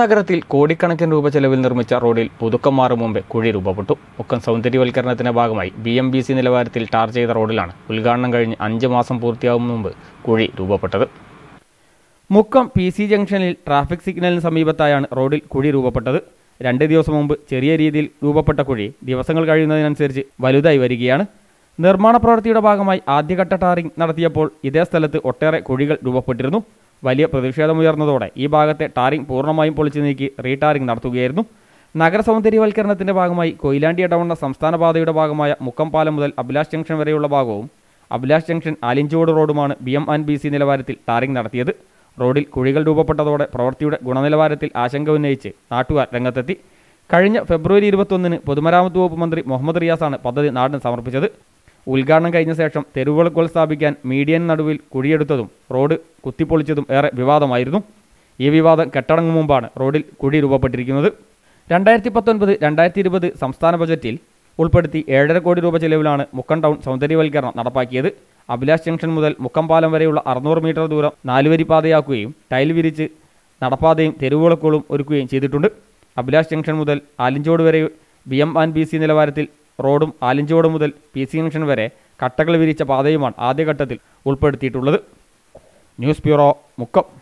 നഗരത്തിൽ കോടിക്കണക്കിന് രൂപ ചെലവിൽ നിർമ്മിച്ച റോഡിൽ പുതുക്കം മാറും മുമ്പേ കുഴി രൂപപ്പെട്ടു മുക്കം സൗന്ദര്യവൽക്കരണത്തിന്റെ ഭാഗമായി ബി എം ബി സി നിലവാരത്തിൽ ടാർ ചെയ്ത റോഡിലാണ് ഉദ്ഘാടനം കഴിഞ്ഞ് അഞ്ച് മാസം പൂർത്തിയാകും മുമ്പ് കുഴി രൂപപ്പെട്ടത് മുക്കം പി സി ജംഗ്ഷനിൽ ട്രാഫിക് സിഗ്നലിന് സമീപത്തായാണ് റോഡിൽ കുഴി രൂപപ്പെട്ടത് രണ്ട് ദിവസം മുമ്പ് ചെറിയ രീതിയിൽ രൂപപ്പെട്ട കുഴി ദിവസങ്ങൾ കഴിയുന്നതിനനുസരിച്ച് വലുതായി വരികയാണ് നിർമ്മാണ പ്രവൃത്തിയുടെ ഭാഗമായി ആദ്യഘട്ട ടാറിംഗ് നടത്തിയപ്പോൾ ഇതേ സ്ഥലത്ത് ഒട്ടേറെ കുഴികൾ രൂപപ്പെട്ടിരുന്നു വലിയ പ്രതിഷേധമുയർന്നതോടെ ഈ ഭാഗത്തെ ടാറിംഗ് പൂർണ്ണമായും പൊളിച്ചു നീക്കി റീടാറിംഗ് നടത്തുകയായിരുന്നു നഗരസൗന്ദര്യവൽക്കരണത്തിന്റെ ഭാഗമായി കൊയിലാണ്ടി ഇടവണ്ണ സംസ്ഥാന പാതയുടെ ഭാഗമായ മുക്കംപാലം മുതൽ അഭിലാഷ് ജംഗ്ഷൻ വരെയുള്ള ഭാഗവും അഭിലാഷ് ജംഗ്ഷൻ ആലിഞ്ചോട് റോഡുമാണ് B M and B C നിലവാരത്തിൽ ടാറിംഗ് നടത്തിയത് റോഡിൽ കുഴികൾ രൂപപ്പെട്ടതോടെ പ്രവൃത്തിയുടെ ഗുണനിലവാരത്തിൽ ആശങ്ക ഉന്നയിച്ച് നാട്ടുകാർ രംഗത്തെത്തി കഴിഞ്ഞ ഫെബ്രുവരി ഇരുപത്തൊന്നിന് പൊതുമരാമത്ത് വകുപ്പ് മന്ത്രി മുഹമ്മദ് റിയാസാണ് പദ്ധതി നാടിന് സമർപ്പിച്ചത് ഉദ്ഘാടനം കഴിഞ്ഞ ശേഷം തെരുവുകൾ സ്ഥാപിക്കാൻ മീഡിയൻ നടുവിൽ കുഴിയെടുത്തതും റോഡ് കുത്തിപ്പൊളിച്ചതും ഏറെ വിവാദമായിരുന്നു ഈ വിവാദം കെട്ടടങ്ങും മുമ്പാണ് റോഡിൽ കുഴി രൂപപ്പെട്ടിരിക്കുന്നത് രണ്ടായിരത്തി പത്തൊൻപത് രണ്ടായിരത്തി ഇരുപത് സംസ്ഥാന ബജറ്റിൽ ഉൾപ്പെടുത്തി ഏഴര കോടി രൂപ ചെലവിലാണ് മുക്കം ടൗൺ സൗന്ദര്യവൽക്കരണം നടപ്പാക്കിയത് അഭിലാഷ് ജംഗ്ഷൻ മുതൽ മുക്കം പാലം വരെയുള്ള അറുന്നൂറ് മീറ്റർ ദൂരം നാലുവരി പാതയാക്കുകയും ടൈൽ വിരിച്ച് നടപ്പാതയും തെരുവുവിളക്കുകളും ഒരുക്കുകയും ചെയ്തിട്ടുണ്ട് അഭിലാഷ് ജംഗ്ഷൻ മുതൽ ആലിഞ്ചോട് വരെ B M and B C നിലവാരത്തിൽ റോഡും ആലിഞ്ചോട് മുതൽ പി സി ജംഗ്ഷൻ വരെ കട്ടകൾ വിരിച്ച പാതയുമാണ് ആദ്യഘട്ടത്തിൽ ഉൾപ്പെടുത്തിയിട്ടുള്ളത് ന്യൂസ് ബ്യൂറോ മുക്കം